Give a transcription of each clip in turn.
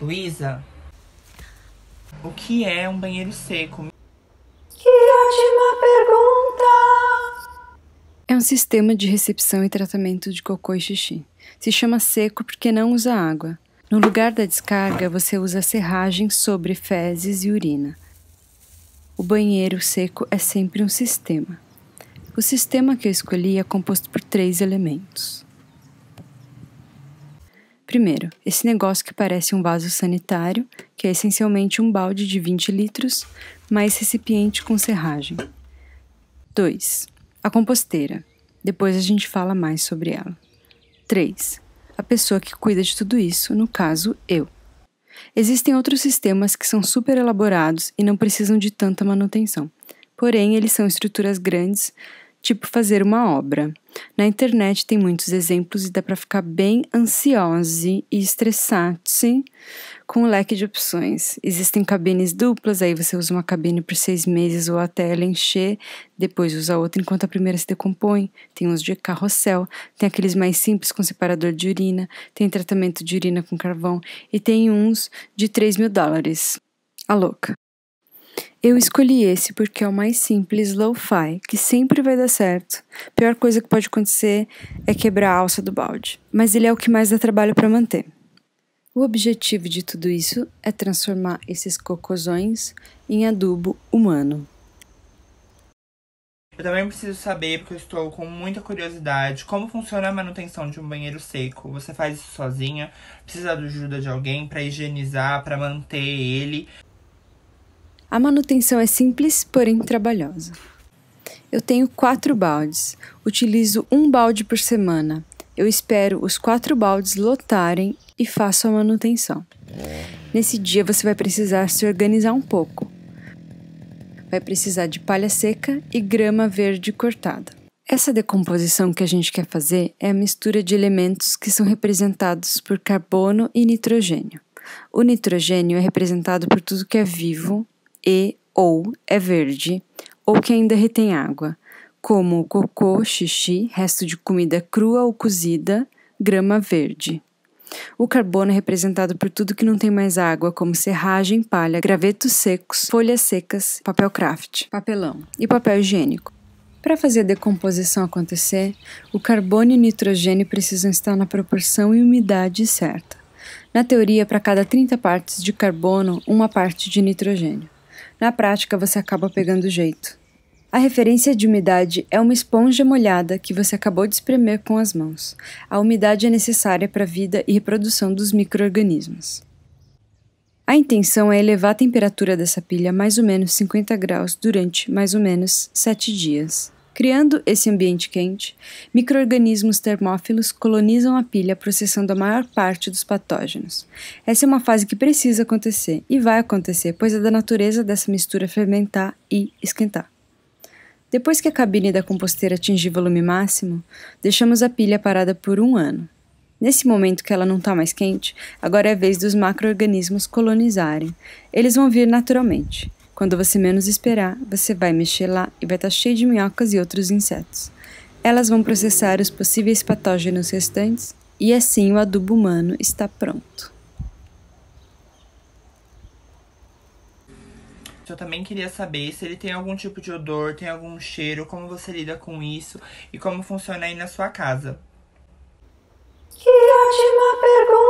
Luísa, o que é um banheiro seco? Que ótima pergunta! É um sistema de recepção e tratamento de cocô e xixi. Se chama seco porque não usa água. No lugar da descarga, você usa serragem sobre fezes e urina. O banheiro seco é sempre um sistema. O sistema que eu escolhi é composto por três elementos. Primeiro, esse negócio que parece um vaso sanitário, que é essencialmente um balde de 20 litros, mais recipiente com serragem. 2. A composteira. Depois a gente fala mais sobre ela. 3. A pessoa que cuida de tudo isso, no caso, eu. Existem outros sistemas que são super elaborados e não precisam de tanta manutenção. Porém, eles são estruturas grandes, tipo fazer uma obra, na internet tem muitos exemplos e dá para ficar bem ansiosa e estressante com o leque de opções. Existem cabines duplas, aí você usa uma cabine por seis meses ou até ela encher, depois usa outra enquanto a primeira se decompõe. Tem uns de carrossel, tem aqueles mais simples com separador de urina, tem tratamento de urina com carvão e tem uns de 3 mil dólares. A louca. Eu escolhi esse porque é o mais simples, low-fi, que sempre vai dar certo. A pior coisa que pode acontecer é quebrar a alça do balde, mas ele é o que mais dá trabalho para manter. O objetivo de tudo isso é transformar esses cocôzões em adubo humano. Eu também preciso saber, porque eu estou com muita curiosidade, como funciona a manutenção de um banheiro seco. Você faz isso sozinha? Precisa da ajuda de alguém para higienizar, para manter ele? A manutenção é simples, porém trabalhosa. Eu tenho quatro baldes. Utilizo um balde por semana. Eu espero os quatro baldes lotarem e faço a manutenção. Nesse dia você vai precisar se organizar um pouco. Vai precisar de palha seca e grama verde cortada. Essa decomposição que a gente quer fazer é a mistura de elementos que são representados por carbono e nitrogênio. O nitrogênio é representado por tudo que é vivo e ou é verde, ou que ainda retém água, como cocô, xixi, resto de comida crua ou cozida, grama verde. O carbono é representado por tudo que não tem mais água, como serragem, palha, gravetos secos, folhas secas, papel craft, papelão e papel higiênico. Para fazer a decomposição acontecer, o carbono e o nitrogênio precisam estar na proporção e umidade certa. Na teoria, para cada 30 partes de carbono, uma parte de nitrogênio na prática você acaba pegando jeito. A referência de umidade é uma esponja molhada que você acabou de espremer com as mãos. A umidade é necessária para a vida e reprodução dos microorganismos. A intenção é elevar a temperatura dessa pilha a mais ou menos 50 graus durante mais ou menos 7 dias. Criando esse ambiente quente, microorganismos termófilos colonizam a pilha processando a maior parte dos patógenos. Essa é uma fase que precisa acontecer e vai acontecer, pois é da natureza dessa mistura fermentar e esquentar. Depois que a cabine da composteira atingir volume máximo, deixamos a pilha parada por um ano. Nesse momento que ela não está mais quente, agora é a vez dos macroorganismos colonizarem. Eles vão vir naturalmente. Quando você menos esperar, você vai mexer lá e vai estar tá cheio de minhocas e outros insetos. Elas vão processar os possíveis patógenos restantes e assim o adubo humano está pronto. Eu também queria saber se ele tem algum tipo de odor, tem algum cheiro, como você lida com isso e como funciona aí na sua casa. Que ótima pergunta!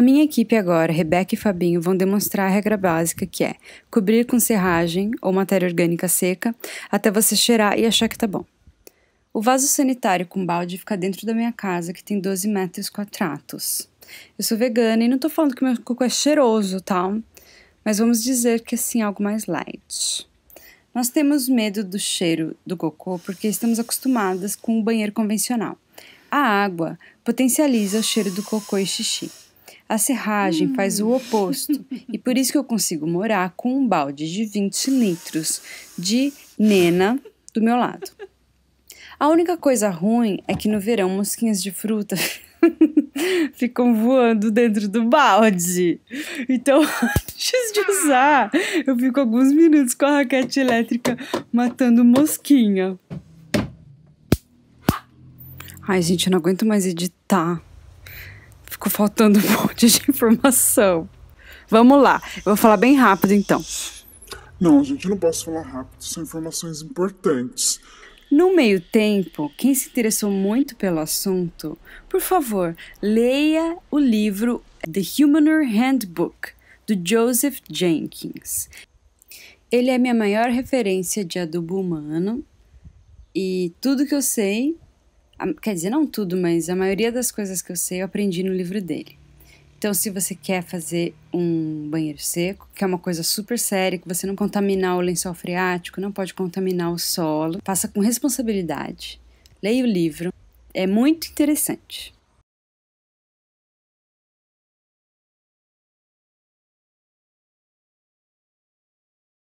A minha equipe agora, Rebeca e Fabinho, vão demonstrar a regra básica que é cobrir com serragem ou matéria orgânica seca até você cheirar e achar que tá bom. O vaso sanitário com balde fica dentro da minha casa, que tem 12 metros quadrados. Eu sou vegana e não tô falando que meu cocô é cheiroso, tal, tá? mas vamos dizer que assim algo mais light. Nós temos medo do cheiro do cocô porque estamos acostumadas com o banheiro convencional. A água potencializa o cheiro do cocô e xixi. A serragem hum. faz o oposto e por isso que eu consigo morar com um balde de 20 litros de nena do meu lado. A única coisa ruim é que no verão mosquinhas de fruta ficam voando dentro do balde. Então, antes de usar, eu fico alguns minutos com a raquete elétrica matando mosquinha. Ai, gente, eu não aguento mais editar ficou faltando um monte de informação. Vamos lá, eu vou falar bem rápido então. Não, a gente, não posso falar rápido, são informações importantes. No meio tempo, quem se interessou muito pelo assunto, por favor, leia o livro The Humaner Handbook, do Joseph Jenkins. Ele é minha maior referência de adubo humano e tudo que eu sei Quer dizer, não tudo, mas a maioria das coisas que eu sei eu aprendi no livro dele. Então, se você quer fazer um banheiro seco, que é uma coisa super séria, que você não contaminar o lençol freático, não pode contaminar o solo, faça com responsabilidade. Leia o livro, é muito interessante.